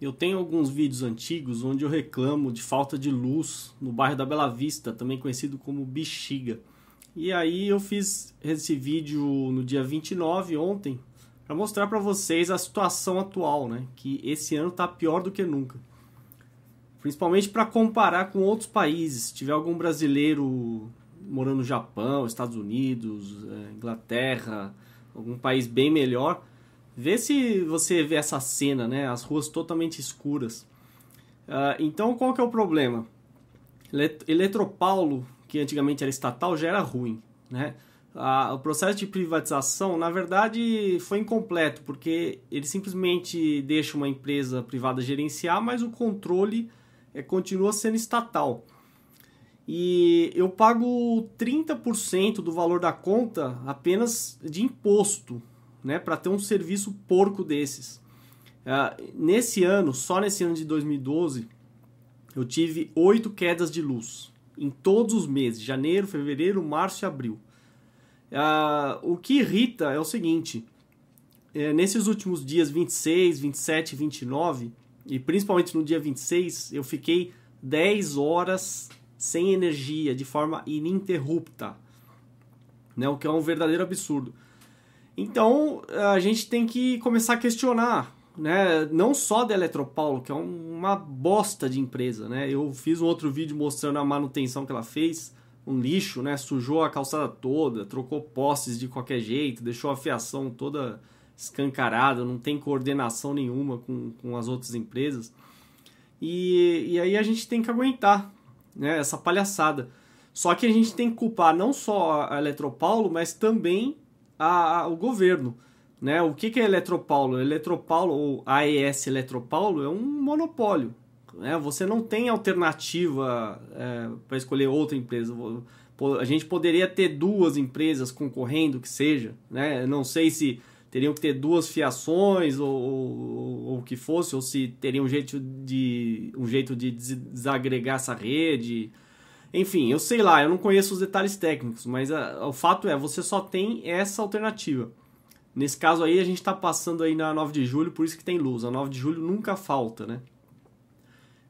Eu tenho alguns vídeos antigos onde eu reclamo de falta de luz no bairro da Bela Vista, também conhecido como Bexiga. E aí eu fiz esse vídeo no dia 29, ontem, para mostrar para vocês a situação atual, né? Que esse ano está pior do que nunca. Principalmente para comparar com outros países. Se tiver algum brasileiro morando no Japão, Estados Unidos, eh, Inglaterra, algum país bem melhor, Vê se você vê essa cena, né? As ruas totalmente escuras. Uh, então, qual que é o problema? Eletropaulo, que antigamente era estatal, já era ruim, né? Uh, o processo de privatização, na verdade, foi incompleto, porque ele simplesmente deixa uma empresa privada gerenciar, mas o controle é, continua sendo estatal. E eu pago 30% do valor da conta apenas de imposto, né, para ter um serviço porco desses. Uh, nesse ano, só nesse ano de 2012, eu tive oito quedas de luz em todos os meses, janeiro, fevereiro, março e abril. Uh, o que irrita é o seguinte, é, nesses últimos dias 26, 27, 29, e principalmente no dia 26, eu fiquei 10 horas sem energia, de forma ininterrupta, né, o que é um verdadeiro absurdo. Então a gente tem que começar a questionar, né? Não só da Eletropaulo, que é uma bosta de empresa, né? Eu fiz um outro vídeo mostrando a manutenção que ela fez, um lixo, né? Sujou a calçada toda, trocou postes de qualquer jeito, deixou a fiação toda escancarada, não tem coordenação nenhuma com, com as outras empresas. E, e aí a gente tem que aguentar né, essa palhaçada. Só que a gente tem que culpar não só a Eletropaulo, mas também a, a, o governo. Né? O que, que é Eletropaulo? Eletropaulo, ou AES Eletropaulo, é um monopólio. Né? Você não tem alternativa é, para escolher outra empresa. A gente poderia ter duas empresas concorrendo, que seja. Né? Não sei se teriam que ter duas fiações ou, ou o que fosse, ou se teria um jeito de, um jeito de desagregar essa rede. Enfim, eu sei lá, eu não conheço os detalhes técnicos, mas a, ah, o fato é, você só tem essa alternativa. Nesse caso aí, a gente está passando aí na 9 de julho, por isso que tem luz. A 9 de julho nunca falta, né?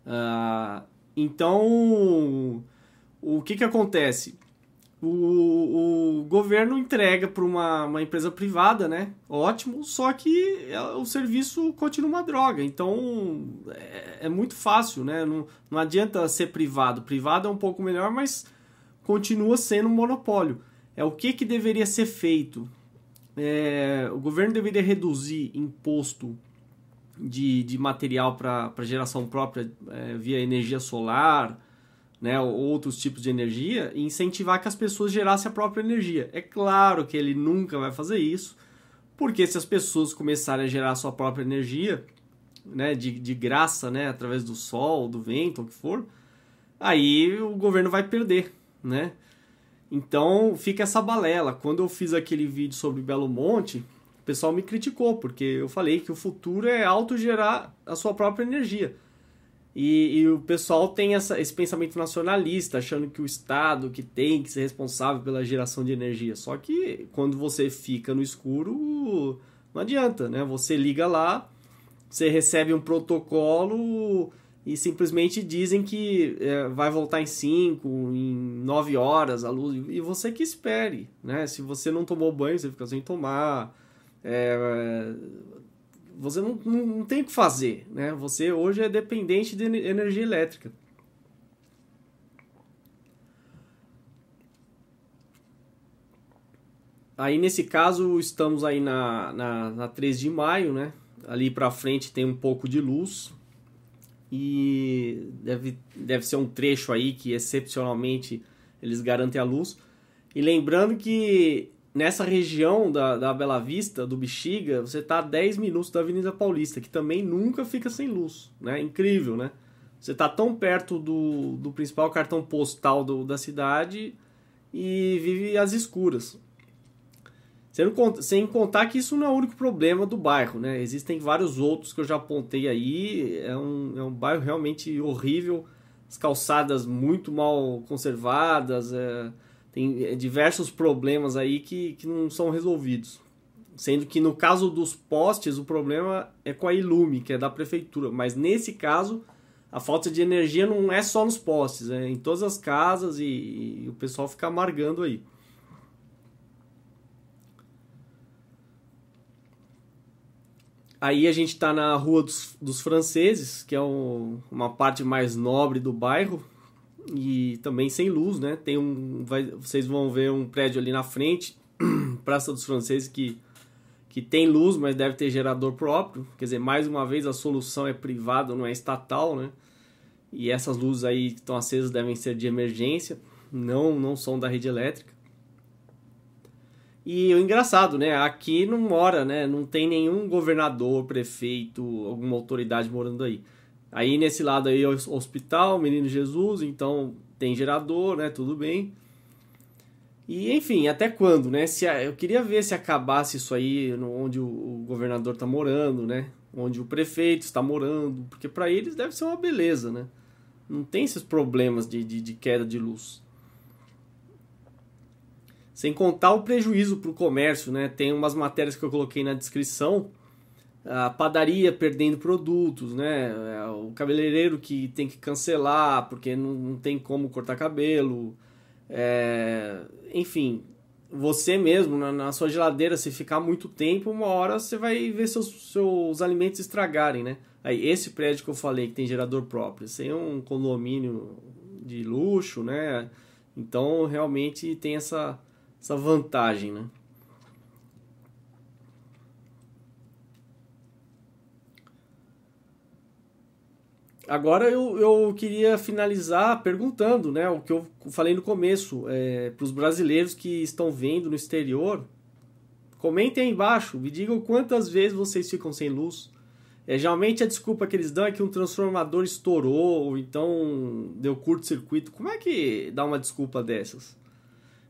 Uh, então, o que que acontece? o, o governo entrega para uma, uma empresa privada, né? Ótimo, só que é, o serviço continua uma droga. Então é, é muito fácil, né? Não, não adianta ser privado. Privado é um pouco melhor, mas continua sendo um monopólio. É o que, que deveria ser feito? É, o governo deveria reduzir imposto de, de material para geração própria é, via energia solar né, outros tipos de energia e incentivar que as pessoas gerassem a própria energia. É claro que ele nunca vai fazer isso, porque se as pessoas começarem a gerar a sua própria energia, né, de, de graça, né, através do sol, do vento, o que for, aí o governo vai perder, né? Então fica essa balela. Quando eu fiz aquele vídeo sobre Belo Monte, o pessoal me criticou, porque eu falei que o futuro é autogerar a sua própria energia. E, e o pessoal tem essa, esse pensamento nacionalista, achando que o Estado que tem que ser responsável pela geração de energia. Só que quando você fica no escuro, não adianta, né? Você liga lá, você recebe um protocolo e simplesmente dizem que é, vai voltar em 5, em 9 horas a luz, e você que espere, né? Se você não tomou banho, você fica sem tomar, é, você não, não tem o que fazer, né? Você hoje é dependente de energia elétrica. Aí nesse caso estamos aí na, na, na 3 de maio, né? Ali para frente tem um pouco de luz e deve, deve ser um trecho aí que excepcionalmente eles garantem a luz. E lembrando que nessa região da, da Bela Vista, do Bexiga, você está a 10 minutos da Avenida Paulista, que também nunca fica sem luz, né? Incrível, né? Você está tão perto do, do principal cartão postal do, da cidade e vive às escuras. Sem, sem contar que isso não é o único problema do bairro, né? Existem vários outros que eu já apontei aí. É um, é um bairro realmente horrível. As calçadas muito mal conservadas, é, tem eh, diversos problemas aí que, que não são resolvidos. Sendo que no caso dos postes, o problema é com a Ilume, que é da prefeitura. Mas nesse caso, a falta de energia não é só nos postes, é em todas as casas e, e o pessoal fica amargando aí. Aí a gente está na Rua dos, dos Franceses, que é um, uma parte mais nobre do bairro, e também sem luz, né? Tem um, vai, vocês vão ver um prédio ali na frente, Praça dos Franceses, que, que tem luz, mas deve ter gerador próprio. Quer dizer, mais uma vez a solução é privada, não é estatal, né? E essas luzes aí que estão acesas devem ser de emergência, não, não são da rede elétrica. E o engraçado, né? Aqui não mora, né? Não tem nenhum governador, prefeito, alguma autoridade morando aí. Aí nesse lado aí é o hospital, Menino Jesus, então tem gerador, né? Tudo bem. E enfim, até quando, né? Se eu queria ver se acabasse isso aí onde o, governador tá morando, né? Onde o prefeito está morando, porque para eles deve ser uma beleza, né? Não tem esses problemas de, de, de queda de luz. Sem contar o prejuízo para o comércio, né? Tem umas matérias que eu coloquei na descrição a padaria perdendo produtos, né? É, o cabeleireiro que tem que cancelar porque não, não tem como cortar cabelo. É... enfim, você mesmo, na, na, sua geladeira, se ficar muito tempo, uma hora você vai ver seus, seus alimentos estragarem, né? Aí, esse prédio que eu falei que tem gerador próprio, sem é um condomínio de luxo, né? Então, realmente tem essa, essa vantagem, né? Agora eu, eu queria finalizar perguntando, né, o que eu falei no começo, é, para os brasileiros que estão vendo no exterior, comentem aí embaixo, me digam quantas vezes vocês ficam sem luz. É, geralmente a desculpa que eles dão é que um transformador estourou, ou então deu curto-circuito. Como é que dá uma desculpa dessas?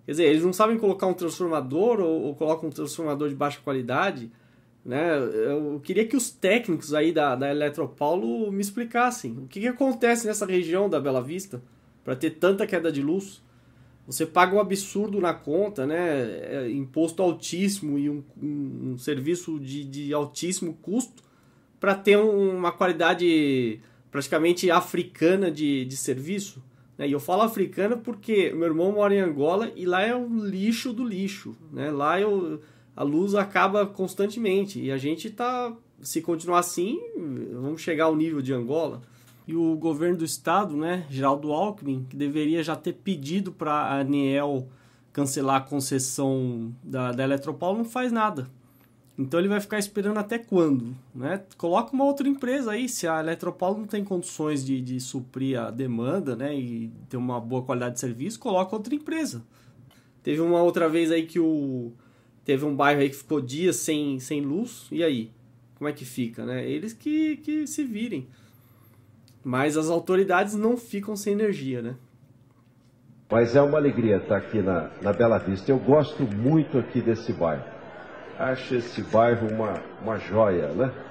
Quer dizer, eles não sabem colocar um transformador ou, ou colocam um transformador de baixa qualidade né? Eu queria que os técnicos aí da, da Eletropaulo me explicassem o que, que acontece nessa região da Bela Vista para ter tanta queda de luz. Você paga um absurdo na conta, né? É, é imposto altíssimo e um, um, um serviço de, de altíssimo custo para ter um, uma qualidade praticamente africana de, de serviço. Né? E eu falo africana porque meu irmão mora em Angola e lá é o lixo do lixo. Né? Lá eu a luz acaba constantemente. E a gente tá. Se continuar assim, vamos chegar ao nível de Angola. E o governo do estado, né, Geraldo Alckmin, que deveria já ter pedido para a ANEEL cancelar a concessão da, da Eletropaulo, não faz nada. Então ele vai ficar esperando até quando? Né? Coloca uma outra empresa aí, se a Eletropaulo não tem condições de, de suprir a demanda né, e ter uma boa qualidade de serviço, coloca outra empresa. Teve uma outra vez aí que o teve um bairro aí que ficou dias sem, sem luz, e aí? Como é que fica, né? Eles que, que se virem. Mas as autoridades não ficam sem energia, né? Mas é uma alegria estar aqui na, na Bela Vista. Eu gosto muito aqui desse bairro. Acho esse bairro uma, uma joia, né?